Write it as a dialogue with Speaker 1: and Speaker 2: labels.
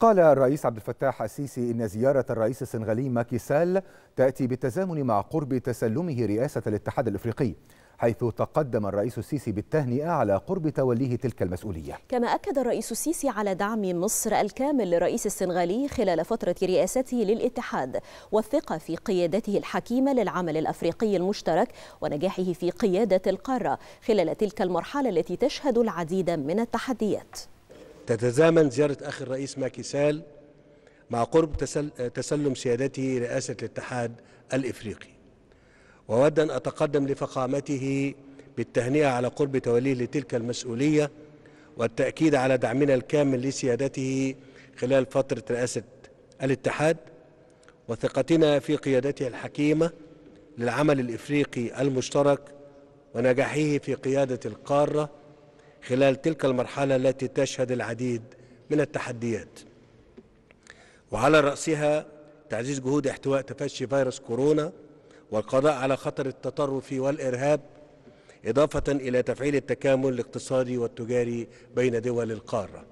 Speaker 1: قال الرئيس عبد الفتاح السيسي إن زيارة الرئيس السنغالي ماكي سال تأتي بالتزامن مع قرب تسلمه رئاسة الاتحاد الإفريقي حيث تقدم الرئيس السيسي بالتهنئة على قرب توليه تلك المسؤولية
Speaker 2: كما أكد الرئيس السيسي على دعم مصر الكامل للرئيس السنغالي خلال فترة رئاسته للاتحاد والثقة في قيادته الحكيمة للعمل الأفريقي المشترك ونجاحه في قيادة القارة خلال تلك المرحلة التي تشهد العديد من التحديات
Speaker 3: تتزامن زيارة أخي الرئيس ماكي سال مع قرب تسلم سيادته رئاسة الاتحاد الإفريقي وأود أن أتقدم لفخامته بالتهنئة على قرب توليه لتلك المسؤولية والتأكيد على دعمنا الكامل لسيادته خلال فترة رئاسة الاتحاد وثقتنا في قيادته الحكيمة للعمل الإفريقي المشترك ونجاحه في قيادة القارة خلال تلك المرحلة التي تشهد العديد من التحديات وعلى رأسها تعزيز جهود احتواء تفشي فيروس كورونا والقضاء على خطر التطرف والإرهاب إضافة إلى تفعيل التكامل الاقتصادي والتجاري بين دول القارة